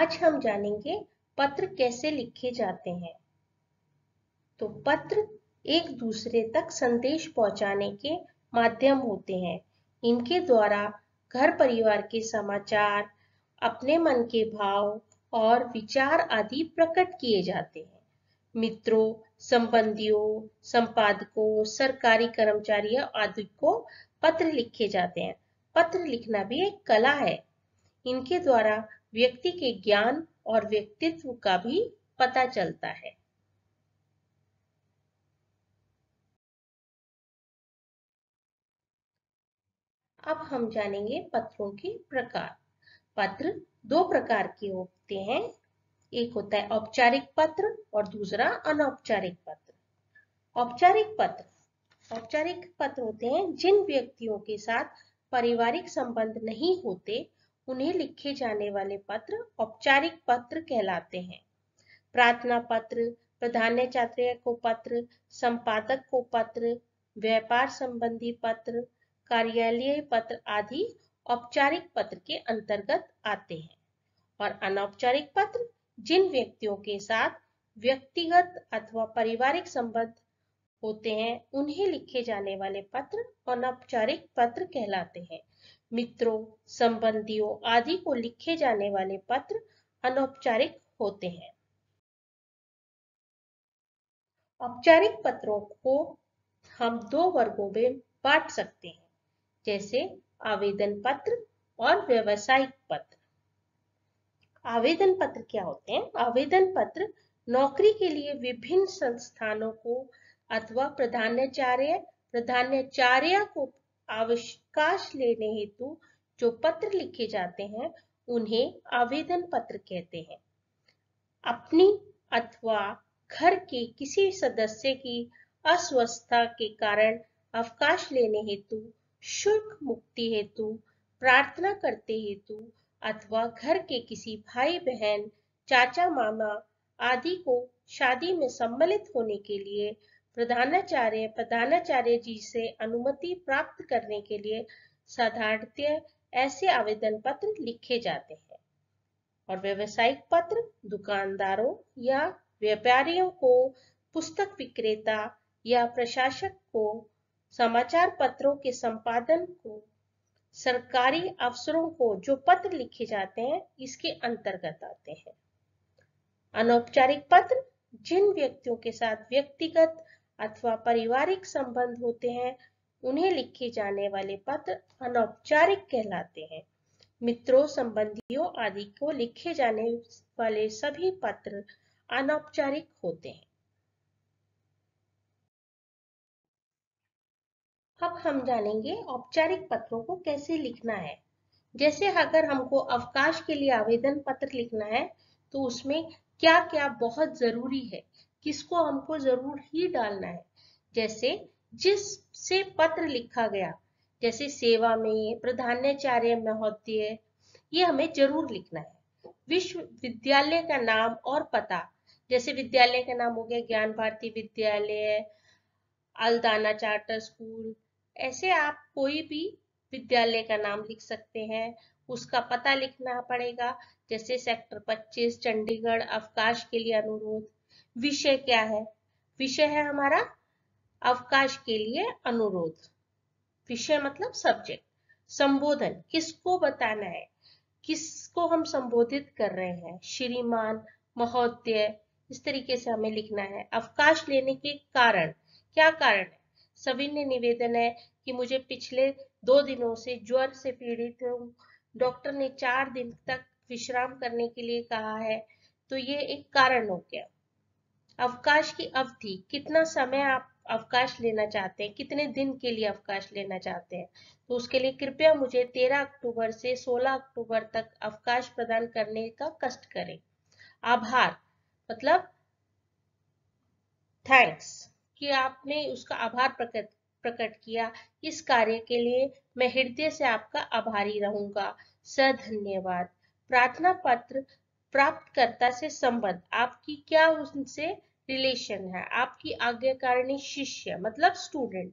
आज हम जानेंगे पत्र कैसे लिखे जाते हैं तो पत्र एक दूसरे तक संदेश पहुंचाने के माध्यम होते हैं इनके द्वारा घर परिवार के समाचार अपने मन के भाव और विचार आदि प्रकट किए जाते हैं मित्रों संबंधियों संपादकों सरकारी कर्मचारियों आदि को पत्र लिखे जाते हैं पत्र लिखना भी एक कला है इनके द्वारा व्यक्ति के ज्ञान और व्यक्तित्व का भी पता चलता है अब हम जानेंगे पत्रों के प्रकार पत्र दो प्रकार के होते हैं एक होता है औपचारिक पत्र और दूसरा अनौपचारिक पत्र औपचारिक पत्र औपचारिक पत्र होते हैं जिन व्यक्तियों के साथ पारिवारिक संबंध नहीं होते उन्हें लिखे जाने वाले पत्र औपचारिक पत्र कहलाते हैं प्रार्थना पत्र प्रधानाचार्य को पत्र संपादक को पत्र व्यापार संबंधी पत्र कार्यालय पत्र आदि औपचारिक पत्र के अंतर्गत आते हैं और अनौपचारिक पत्र जिन व्यक्तियों के साथ व्यक्तिगत अथवा पारिवारिक संबंध होते हैं उन्हें लिखे जाने वाले पत्र अनौपचारिक पत्र कहलाते हैं मित्रों संबंधियों आदि को लिखे जाने वाले पत्र अनौपचारिक होते हैं औपचारिक पत्रों को हम दो वर्गों में बांट सकते हैं जैसे आवेदन पत्र और व्यवसायिक पत्र आवेदन पत्र क्या होते हैं आवेदन पत्र नौकरी के लिए विभिन्न संस्थानों को अथवा प्रधानाचार्य प्रधानाचार्य को अवकाश लेने हेतु जो पत्र लिखे जाते हैं उन्हें आवेदन पत्र कहते हैं अपनी अथवा घर के किसी सदस्य की अस्वस्थता के कारण अवकाश लेने हेतु शुल्क मुक्ति हेतु प्रार्थना करते हेतु अथवा घर के किसी भाई बहन चाचा मामा आदि को शादी में सम्मिलित होने के लिए प्रधानाचार्य प्रधानाचार्य जी से अनुमति प्राप्त करने के लिए साधारणतः ऐसे आवेदन पत्र लिखे जाते हैं और व्यवसायिक पत्र दुकानदारों या व्यापारियों को पुस्तक विक्रेता या प्रशासक को समाचार पत्रों के संपादन को सरकारी अफसरों को जो पत्र लिखे जाते हैं इसके अंतर्गत आते हैं अनौपचारिक पत्र जिन व्यक्तियों के साथ व्यक्तिगत अथवा पारिवारिक संबंध होते हैं उन्हें लिखे जाने वाले पत्र अनौपचारिक कहलाते हैं मित्रों संबंधियों आदि को लिखे जाने वाले सभी पत्र अनौपचारिक होते हैं अब हम जानेंगे औपचारिक पत्रों को कैसे लिखना है जैसे अगर हमको अवकाश के लिए आवेदन पत्र लिखना है तो उसमें क्या क्या बहुत जरूरी है किसको हमको जरूर ही डालना है जैसे जिससे पत्र लिखा गया जैसे सेवा में प्रधानाचार्य महोदय ये हमें जरूर लिखना है विश्वविद्यालय का नाम और पता जैसे विद्यालय का नाम हो गया ज्ञान भारती विद्यालय अलदाना चार्टर स्कूल ऐसे आप कोई भी विद्यालय का नाम लिख सकते हैं उसका पता लिखना पड़ेगा जैसे सेक्टर 25 चंडीगढ़ अवकाश के लिए अनुरोध विषय क्या है विषय है हमारा अवकाश के लिए अनुरोध विषय मतलब सब्जेक्ट संबोधन किसको बताना है किसको हम संबोधित कर रहे हैं श्रीमान महोदय इस तरीके से हमें लिखना है अवकाश लेने के कारण क्या कारण है सभी ने निवेदन है कि मुझे पिछले दो दिनों से ज्वर से पीड़ित हूँ डॉक्टर ने चार दिन तक विश्राम करने के लिए कहा है तो ये एक कारण हो गया अवकाश की अवधि कितना समय आप अवकाश लेना चाहते हैं कितने दिन के लिए अवकाश लेना चाहते हैं तो उसके लिए कृपया मुझे 13 अक्टूबर से 16 अक्टूबर तक अवकाश प्रदान करने का कष्ट करें आभार मतलब थैंक्स कि आपने उसका आभार प्रकट प्रकट किया इस कार्य के लिए मैं हृदय से आपका आभारी रहूंगा सर धन्यवाद प्रार्थना पत्र प्राप्तकर्ता से संबंध आपकी क्या उनसे रिलेशन है आपकी आज्ञाकारिणी शिष्य मतलब स्टूडेंट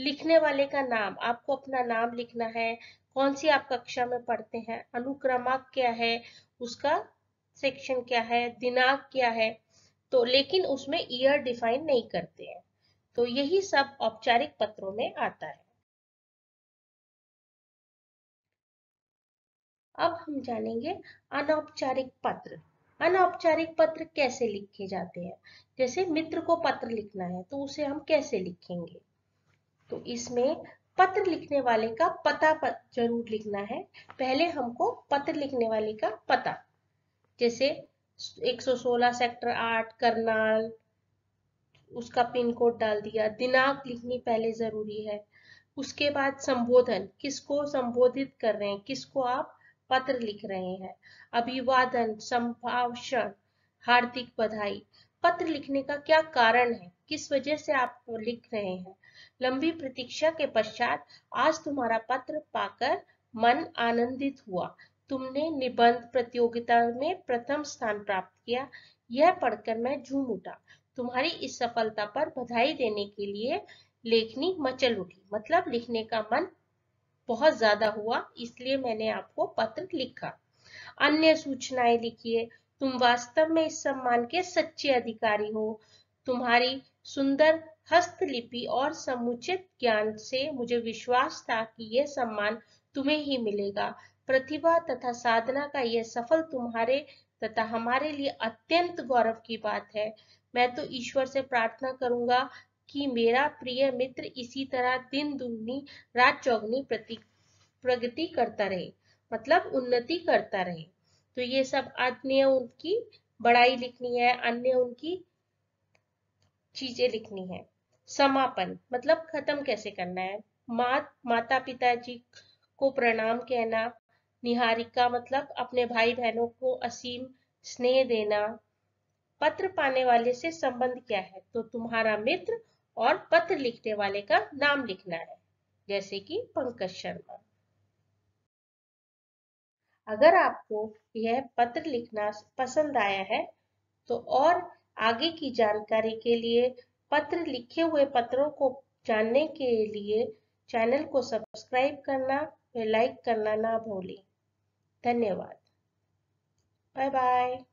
लिखने वाले का नाम आपको अपना नाम लिखना है कौन सी आप कक्षा में पढ़ते हैं अनुक्रमांक क्या है उसका सेक्शन क्या है दिनांक क्या है तो लेकिन उसमें ईयर डिफाइन नहीं करते हैं तो यही सब औपचारिक पत्रों में आता है अब हम जानेंगे अनौपचारिक पत्र अनौपचारिक पत्र कैसे लिखे जाते हैं जैसे मित्र को पत्र लिखना है तो उसे हम कैसे लिखेंगे तो इसमें पत्र लिखने वाले का पता जरूर लिखना है पहले हमको पत्र लिखने वाले का पता जैसे 116 सेक्टर 8 करनाल उसका पिन कोड डाल दिया दिनांक लिखनी पहले जरूरी है उसके बाद संबोधन किसको संबोधित कर रहे हैं किसको आप पत्र लिख रहे हैं अभिवादन संभाषण हार्दिक बधाई पत्र लिखने का क्या कारण है किस वजह से आप लिख रहे हैं लंबी प्रतीक्षा के पश्चात आज तुम्हारा पत्र पाकर मन आनंदित हुआ तुमने निबंध प्रतियोगिता में प्रथम स्थान प्राप्त किया यह पढ़कर मैं झूम उठा तुम्हारी इस सफलता पर बधाई देने के लिए लेखनी मचल उठी मतलब लिखने का मन बहुत ज्यादा हुआ इसलिए मैंने आपको पत्र लिखा अन्य सूचनाएं लिखिए तुम वास्तव में इस सम्मान के सच्चे अधिकारी हो तुम्हारी सुंदर हस्तलिपि और समुचित ज्ञान से मुझे विश्वास था कि यह सम्मान तुम्हें ही मिलेगा प्रतिभा तथा साधना का यह सफल तुम्हारे तथा हमारे लिए अत्यंत गौरव की बात है मैं तो ईश्वर से प्रार्थना करूंगा कि मेरा प्रिय मित्र इसी तरह दिन दुगनी रात चौगनी प्रगति करता रहे मतलब उन्नति करता रहे तो ये सब अन्य उनकी बड़ाई लिखनी है अन्य उनकी चीजें लिखनी है समापन मतलब खत्म कैसे करना है मात माता पिताजी को प्रणाम कहना निहारिका मतलब अपने भाई बहनों को असीम स्नेह देना पत्र पाने वाले से संबंध क्या है तो तुम्हारा मित्र और पत्र लिखने वाले का नाम लिखना है जैसे कि पंकज शर्मा अगर आपको यह पत्र लिखना पसंद आया है तो और आगे की जानकारी के लिए पत्र लिखे हुए पत्रों को जानने के लिए चैनल को सब्सक्राइब करना व लाइक करना ना भूलें धन्यवाद बाय बाय